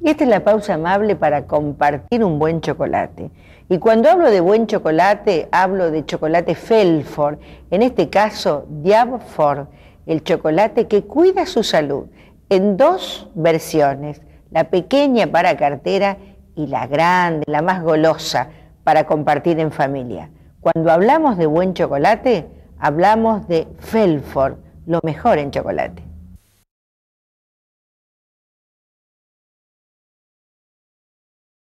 Y esta es la pausa amable para compartir un buen chocolate. Y cuando hablo de buen chocolate, hablo de chocolate Felford, en este caso Diabford, el chocolate que cuida su salud, en dos versiones, la pequeña para cartera y la grande, la más golosa, para compartir en familia. Cuando hablamos de buen chocolate, hablamos de Felford, lo mejor en chocolate.